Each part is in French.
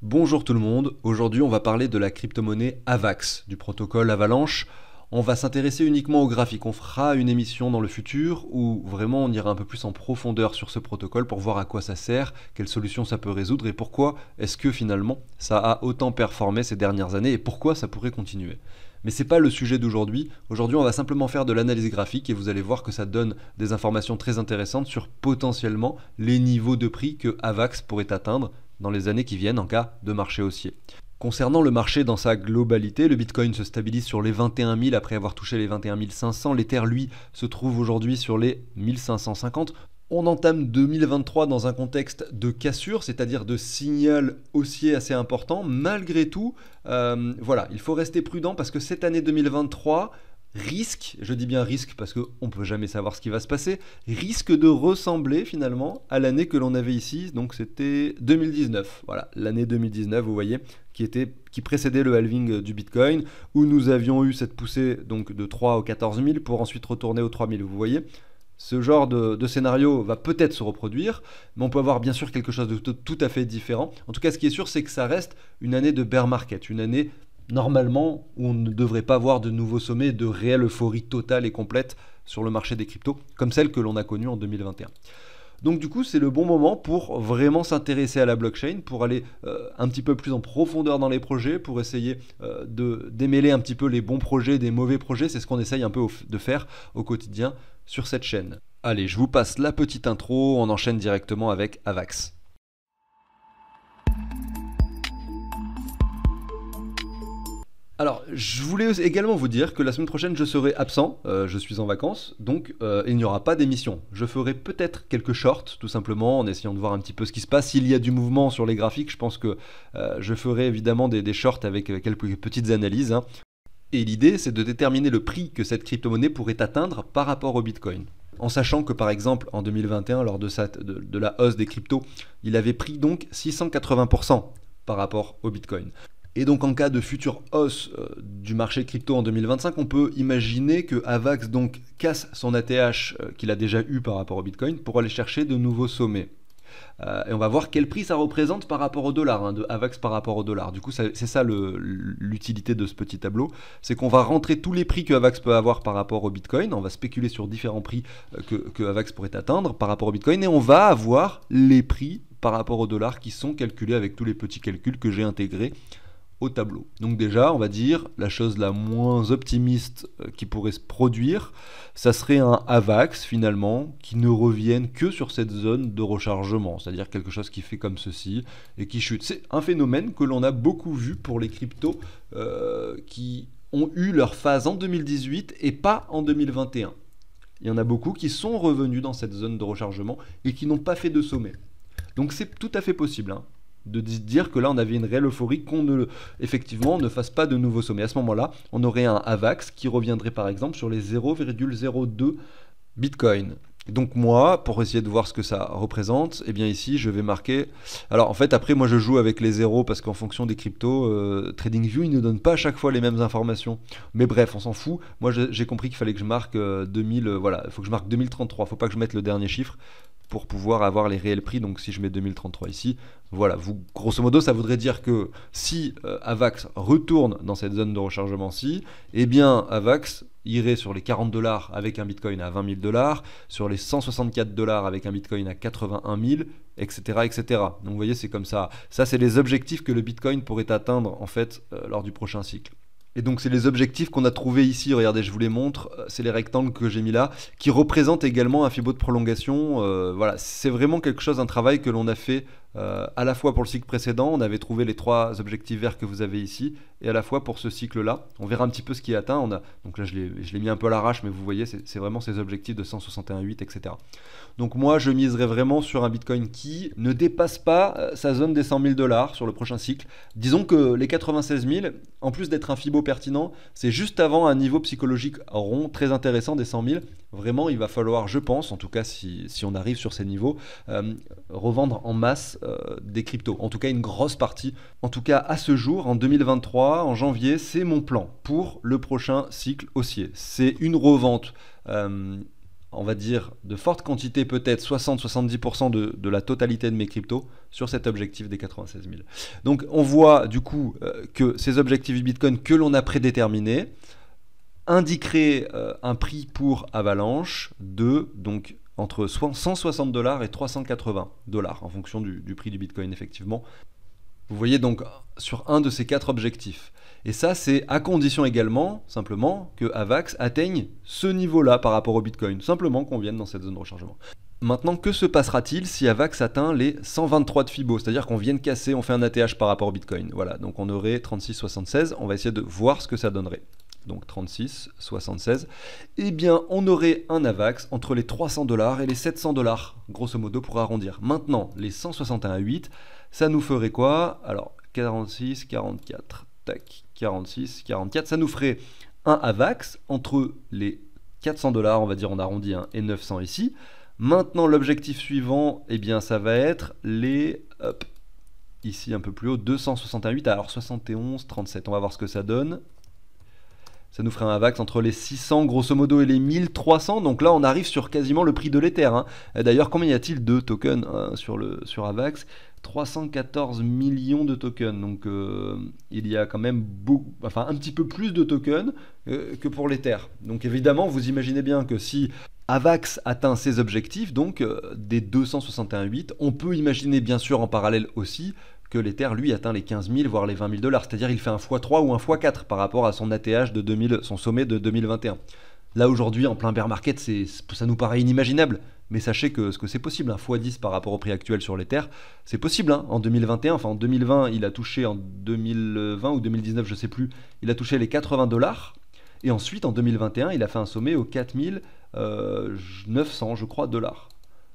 Bonjour tout le monde, aujourd'hui on va parler de la crypto-monnaie AVAX, du protocole Avalanche. On va s'intéresser uniquement au graphique, on fera une émission dans le futur où vraiment on ira un peu plus en profondeur sur ce protocole pour voir à quoi ça sert, quelles solutions ça peut résoudre et pourquoi est-ce que finalement ça a autant performé ces dernières années et pourquoi ça pourrait continuer. Mais c'est pas le sujet d'aujourd'hui. Aujourd'hui, on va simplement faire de l'analyse graphique et vous allez voir que ça donne des informations très intéressantes sur potentiellement les niveaux de prix que AVAX pourrait atteindre dans les années qui viennent en cas de marché haussier. Concernant le marché dans sa globalité, le Bitcoin se stabilise sur les 21 000 après avoir touché les 21 500. L'Ether, lui, se trouve aujourd'hui sur les 1550. On entame 2023 dans un contexte de cassure, c'est-à-dire de signal haussier assez important. Malgré tout, euh, voilà, il faut rester prudent parce que cette année 2023, risque, je dis bien risque parce qu'on ne peut jamais savoir ce qui va se passer, risque de ressembler finalement à l'année que l'on avait ici, donc c'était 2019. Voilà, l'année 2019, vous voyez, qui, était, qui précédait le halving du Bitcoin, où nous avions eu cette poussée donc de 3 aux 14 000 pour ensuite retourner aux 3 000. Vous voyez, ce genre de, scénario va peut-être se reproduire, mais on peut avoir bien sûr quelque chose de tout à fait différent. En tout cas, ce qui est sûr, c'est que ça reste une année de bear market, une année normalement, on ne devrait pas voir de nouveaux sommets de réelle euphorie totale et complète sur le marché des cryptos, comme celle que l'on a connue en 2021. Donc du coup, c'est le bon moment pour vraiment s'intéresser à la blockchain, pour aller euh, un petit peu plus en profondeur dans les projets, pour essayer euh, de démêler un petit peu les bons projets des mauvais projets. C'est ce qu'on essaye un peu de faire au quotidien sur cette chaîne. Allez, je vous passe la petite intro, on enchaîne directement avec Avax. Alors, je voulais également vous dire que la semaine prochaine, je serai absent, euh, je suis en vacances, donc euh, il n'y aura pas d'émission. Je ferai peut-être quelques shorts, tout simplement, en essayant de voir un petit peu ce qui se passe. S'il y a du mouvement sur les graphiques, je pense que euh, je ferai évidemment des, shorts avec quelques petites analyses. Hein. Et l'idée, c'est de déterminer le prix que cette crypto-monnaie pourrait atteindre par rapport au Bitcoin. En sachant que par exemple en 2021, lors de, de la hausse des cryptos, il avait pris donc 680% par rapport au Bitcoin. Et donc en cas de future hausse euh, du marché crypto en 2025, on peut imaginer que Avax donc casse son ATH euh, qu'il a déjà eu par rapport au Bitcoin pour aller chercher de nouveaux sommets. Euh, et on va voir quel prix ça représente par rapport au dollar, hein, de AVAX par rapport au dollar. Du coup, c'est ça l'utilité de ce petit tableau, c'est qu'on va rentrer tous les prix que AVAX peut avoir par rapport au Bitcoin, on va spéculer sur différents prix que, que AVAX pourrait atteindre par rapport au Bitcoin, et on va avoir les prix par rapport au dollar qui sont calculés avec tous les petits calculs que j'ai intégrés tableau. Donc déjà, on va dire, la chose la moins optimiste euh, qui pourrait se produire, ça serait un AVAX finalement qui ne revienne que sur cette zone de rechargement, c'est-à-dire quelque chose qui fait comme ceci et qui chute. C'est un phénomène que l'on a beaucoup vu pour les cryptos euh, qui ont eu leur phase en 2018 et pas en 2021. Il y en a beaucoup qui sont revenus dans cette zone de rechargement et qui n'ont pas fait de sommet. Donc c'est tout à fait possible. Hein de dire que là on avait une réelle euphorie qu'on ne effectivement ne fasse pas de nouveaux sommets. À ce moment-là, on aurait un Avax qui reviendrait par exemple sur les 0,02 Bitcoin. Donc moi, pour essayer de voir ce que ça représente, eh bien ici, je vais marquer... Alors en fait, après, moi, je joue avec les zéros parce qu'en fonction des cryptos, euh, TradingView, il ne donne pas à chaque fois les mêmes informations. Mais bref, on s'en fout. Moi, j'ai compris qu'il fallait que je marque 2000... Euh, euh, voilà, il faut que je marque 2033. faut pas que je mette le dernier chiffre pour pouvoir avoir les réels prix. Donc si je mets 2033 ici, voilà, vous, grosso modo, ça voudrait dire que si euh, Avax retourne dans cette zone de rechargement-ci, eh bien Avax irait sur les 40 dollars avec un bitcoin à 20 000 dollars, sur les 164 dollars avec un bitcoin à 81 000, etc. etc. Donc vous voyez, c'est comme ça. Ça, c'est les objectifs que le bitcoin pourrait atteindre en fait euh, lors du prochain cycle. Et donc c'est les objectifs qu'on a trouvés ici, regardez, je vous les montre, euh, c'est les rectangles que j'ai mis là, qui représentent également un fibo de prolongation. Euh, voilà, c'est vraiment quelque chose, un travail que l'on a fait euh, à la fois pour le cycle précédent, on avait trouvé les trois objectifs verts que vous avez ici, et à la fois pour ce cycle-là. On verra un petit peu ce qui est atteint. donc là, je l'ai mis un peu à l'arrache, mais vous voyez, c'est vraiment ces objectifs de 161,8, etc. Donc moi, je miserais vraiment sur un Bitcoin qui ne dépasse pas euh, sa zone des 100 000 dollars sur le prochain cycle. Disons que les 96 000, en plus d'être un FIBO pertinent, c'est juste avant un niveau psychologique rond très intéressant des 100 000, vraiment, il va falloir, je pense, en tout cas si, on arrive sur ces niveaux, euh, revendre en masse euh, des cryptos. En tout cas, une grosse partie. En tout cas, à ce jour, en 2023, en janvier, c'est mon plan pour le prochain cycle haussier. C'est une revente. Euh, on va dire de forte quantité, peut-être 60-70% de, de, la totalité de mes cryptos sur cet objectif des 96 000. Donc on voit du coup que ces objectifs Bitcoin que l'on a prédéterminés, indiquerait euh, un prix pour Avalanche de donc entre 160 dollars et 380 dollars en fonction du, du, prix du Bitcoin effectivement. Vous voyez donc sur un de ces quatre objectifs. Et ça, c'est à condition également, simplement, que Avax atteigne ce niveau-là par rapport au Bitcoin. Simplement qu'on vienne dans cette zone de rechargement. Maintenant, que se passera-t-il si Avax atteint les 123 de Fibo C'est-à-dire qu'on vienne casser, on fait un ATH par rapport au Bitcoin. Voilà, donc on aurait 36,76. On va essayer de voir ce que ça donnerait donc 36, 76, eh bien on aurait un AVAX entre les 300 dollars et les 700 dollars, grosso modo pour arrondir. Maintenant, les 161,8, ça nous ferait quoi Alors 46, 44, tac, 46, 44, ça nous ferait un AVAX entre les 400 dollars, on va dire on arrondit, hein, et 900 ici. Maintenant, l'objectif suivant, eh bien ça va être les... Hop, ici un peu plus haut, 268. alors 71, 37, on va voir ce que ça donne. Ça nous ferait un AVAX entre les 600 grosso modo et les 1300. Donc là, on arrive sur quasiment le prix de l'Ether. Hein. Euh, d'ailleurs, combien y a-t-il de tokens euh, sur, le, sur Avax 314 millions de tokens. Donc euh, il y a quand même beaucoup, enfin, un petit peu plus de tokens que pour l'Ether. Donc évidemment, vous imaginez bien que si Avax atteint ses objectifs, donc des 261.8, on peut imaginer bien sûr en parallèle aussi que l'Ether, lui, atteint les 15 000, voire les 20 000 dollars. C'est-à-dire il fait un x3 ou un x4 par rapport à son ATH de 2000, son sommet de 2021. Là, aujourd'hui, en plein bear market, ça nous paraît inimaginable. Mais sachez que ce que c'est possible, un x10 par rapport au prix actuel sur l'Ether, c'est possible hein. en 2021. Enfin, en 2020, il a touché, en 2020 ou 2019, je sais plus, il a touché les 80 dollars. Et ensuite, en 2021, il a fait un sommet aux 4900, euh, je crois, dollars.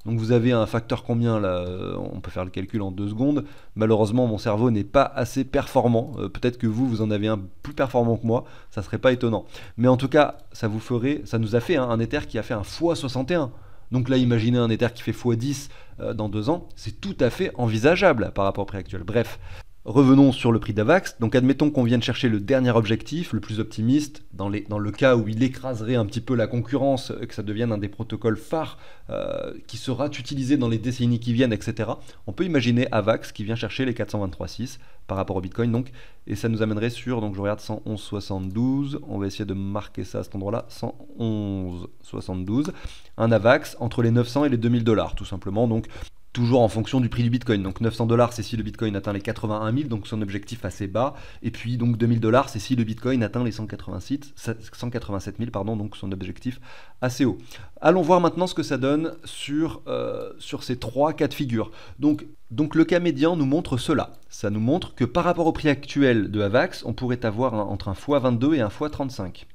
Donc vous avez un facteur combien là euh, On peut faire le calcul en deux secondes. Malheureusement, mon cerveau n'est pas assez performant. Euh, peut-être que vous, vous en avez un plus performant que moi. Ça serait pas étonnant. Mais en tout cas, ça vous ferait, ça nous a fait hein, un éther qui a fait un x 61. Donc là, imaginez un éther qui fait x10 euh, dans deux ans, c'est tout à fait envisageable par rapport au prix actuel. Bref, Revenons sur le prix d'Avax. Donc admettons qu'on vienne chercher le dernier objectif, le plus optimiste, dans, le cas où il écraserait un petit peu la concurrence, que ça devienne un des protocoles phares euh, qui sera utilisé dans les décennies qui viennent, etc. On peut imaginer Avax qui vient chercher les 423,6 par rapport au Bitcoin, donc, et ça nous amènerait sur, donc je regarde 111,72, on va essayer de marquer ça à cet endroit-là, 111,72, un Avax entre les 900 et les 2000 dollars, tout simplement. Donc toujours en fonction du prix du Bitcoin. Donc 900 dollars, c'est si le Bitcoin atteint les 81 000, donc son objectif assez bas. Et puis donc 2000 dollars, c'est si le Bitcoin atteint les 187 000, pardon, donc son objectif assez haut. Allons voir maintenant ce que ça donne sur, euh, sur ces trois cas de figure. Donc, donc le cas médian nous montre cela. Ça nous montre que par rapport au prix actuel de Avax, on pourrait avoir entre un x22 et un x35.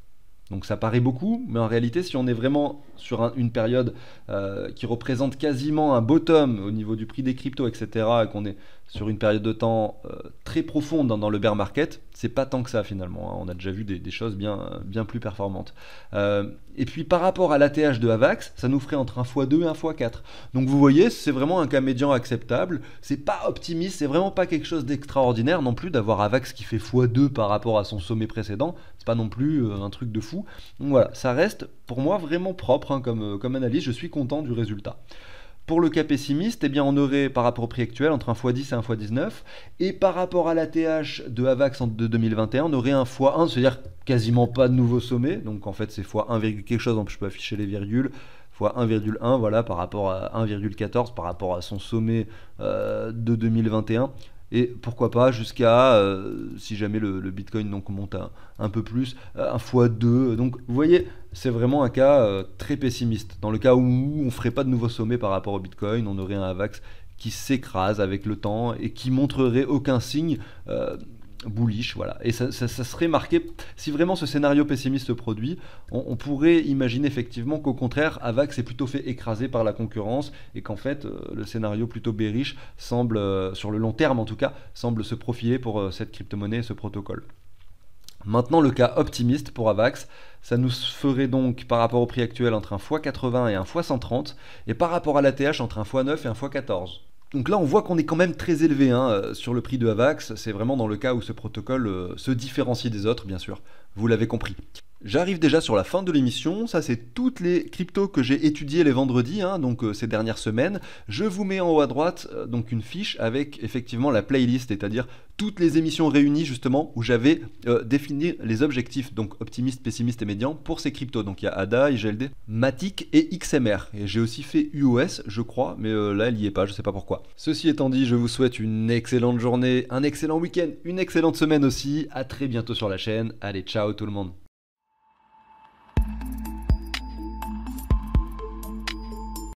Donc ça paraît beaucoup, mais en réalité, si on est vraiment sur une période euh, qui représente quasiment un bottom au niveau du prix des cryptos, etc., et qu'on est sur une période de temps euh, très profonde dans, le bear market, c'est pas tant que ça finalement. Hein. On a déjà vu des, choses bien, bien plus performantes. Euh, et puis par rapport à l'ATH de Avax, ça nous ferait entre un x 2 et un x 4 Donc vous voyez, c'est vraiment un cas médian acceptable. C'est pas optimiste, c'est vraiment pas quelque chose d'extraordinaire non plus d'avoir Avax qui fait x2 par rapport à son sommet précédent. C'est pas non plus un truc de fou. Donc voilà, ça reste pour moi vraiment propre hein, comme, comme analyse, je suis content du résultat. Pour le cas pessimiste, eh bien on aurait par rapport au prix actuel entre 1 x 10 et 1 x 19. Et par rapport à la TH de Avax de 2021, on aurait un x 1, c'est-à-dire quasiment pas de nouveau sommet. Donc en fait c'est x 1, quelque chose, donc je peux afficher les virgules x 1,1 voilà par rapport à 1,14 par rapport à son sommet euh, de 2021 et pourquoi pas jusqu'à, euh, si jamais le, Bitcoin donc monte un peu plus, euh, un fois 2. Donc vous voyez, c'est vraiment un cas euh, très pessimiste. Dans le cas où on ne ferait pas de nouveau sommet par rapport au Bitcoin, on aurait un AVAX qui s'écrase avec le temps et qui montrerait aucun signe bullish, voilà. Et ça, serait marqué, si vraiment ce scénario pessimiste se produit, on, pourrait imaginer effectivement qu'au contraire, AVAX est plutôt fait écraser par la concurrence et qu'en fait, euh, le scénario plutôt bearish semble, euh, sur le long terme en tout cas, semble se profiler pour euh, cette crypto-monnaie et ce protocole. Maintenant, le cas optimiste pour AVAX, ça nous ferait donc par rapport au prix actuel entre un x80 et un x130, et par rapport à l'ATH entre un x9 et un x14. Donc là, on voit qu'on est quand même très élevé hein, euh, sur le prix de Avax. C'est vraiment dans le cas où ce protocole euh, se différencie des autres, bien sûr. Vous l'avez compris. J'arrive déjà sur la fin de l'émission, ça c'est toutes les cryptos que j'ai étudiées les vendredis, hein, donc euh, ces dernières semaines. Je vous mets en haut à droite euh, donc une fiche avec effectivement la playlist, c'est-à-dire toutes les émissions réunies justement où j'avais euh, défini les objectifs, donc optimiste, pessimiste et médian pour ces cryptos. Donc il y a ADA, IGLD, Matic et XMR. Et j'ai aussi fait UOS, je crois, mais là elle n'y est pas, je sais pas pourquoi. Ceci étant dit, je vous souhaite une excellente journée, un excellent week-end, une excellente semaine aussi. À très bientôt sur la chaîne. Allez, ciao tout le monde.